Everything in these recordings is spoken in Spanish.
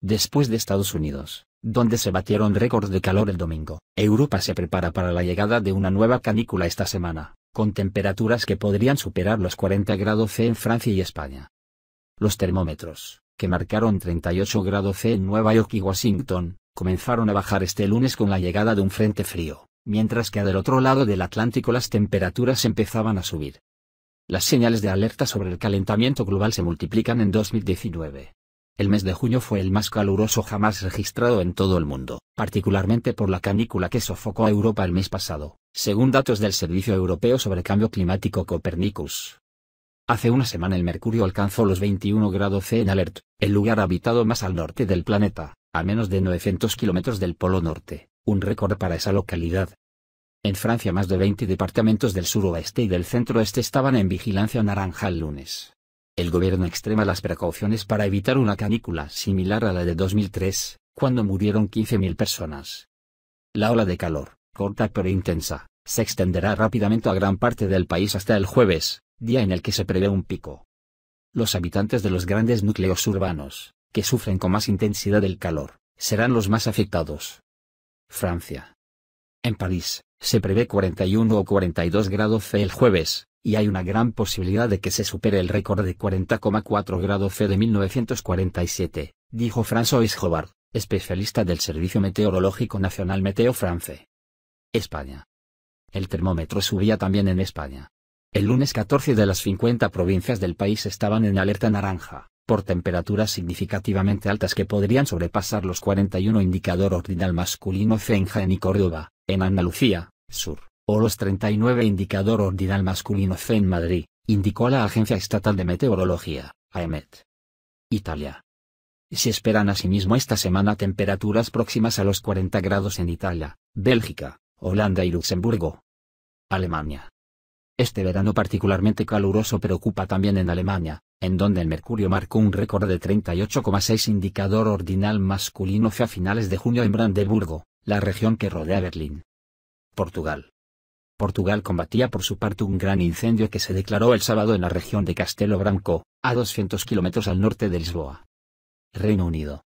Después de Estados Unidos, donde se batieron récords de calor el domingo, Europa se prepara para la llegada de una nueva canícula esta semana, con temperaturas que podrían superar los 40 grados C en Francia y España. Los termómetros, que marcaron 38 grados C en Nueva York y Washington, comenzaron a bajar este lunes con la llegada de un frente frío, mientras que del otro lado del Atlántico las temperaturas empezaban a subir. Las señales de alerta sobre el calentamiento global se multiplican en 2019, el mes de junio fue el más caluroso jamás registrado en todo el mundo, particularmente por la canícula que sofocó a Europa el mes pasado, según datos del Servicio Europeo sobre Cambio Climático Copernicus. Hace una semana el mercurio alcanzó los 21 grados C en Alert, el lugar habitado más al norte del planeta, a menos de 900 kilómetros del Polo Norte, un récord para esa localidad. En Francia más de 20 departamentos del suroeste y del centroeste estaban en vigilancia naranja el lunes el gobierno extrema las precauciones para evitar una canícula similar a la de 2003, cuando murieron 15.000 personas. La ola de calor, corta pero intensa, se extenderá rápidamente a gran parte del país hasta el jueves, día en el que se prevé un pico. Los habitantes de los grandes núcleos urbanos, que sufren con más intensidad el calor, serán los más afectados. Francia. En París, se prevé 41 o 42 grados C el jueves, y hay una gran posibilidad de que se supere el récord de 40,4 grados C de 1947, dijo François Jobard, especialista del Servicio Meteorológico Nacional Meteo France. España. El termómetro subía también en España. El lunes 14 de las 50 provincias del país estaban en alerta naranja, por temperaturas significativamente altas que podrían sobrepasar los 41 indicador ordinal masculino Jaén y Córdoba, en Andalucía, Sur los 39 Indicador Ordinal Masculino en Madrid, indicó la Agencia Estatal de Meteorología, AEMET. Italia. Se esperan asimismo esta semana temperaturas próximas a los 40 grados en Italia, Bélgica, Holanda y Luxemburgo. Alemania. Este verano particularmente caluroso preocupa también en Alemania, en donde el mercurio marcó un récord de 38,6 indicador ordinal masculino C a finales de junio en Brandeburgo, la región que rodea Berlín. Portugal. Portugal combatía por su parte un gran incendio que se declaró el sábado en la región de Castelo Branco, a 200 kilómetros al norte de Lisboa. Reino Unido.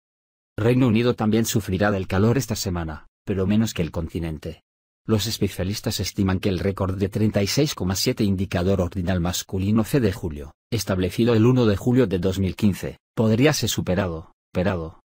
Reino Unido también sufrirá del calor esta semana, pero menos que el continente. Los especialistas estiman que el récord de 36,7 indicador ordinal masculino C de julio, establecido el 1 de julio de 2015, podría ser superado, superado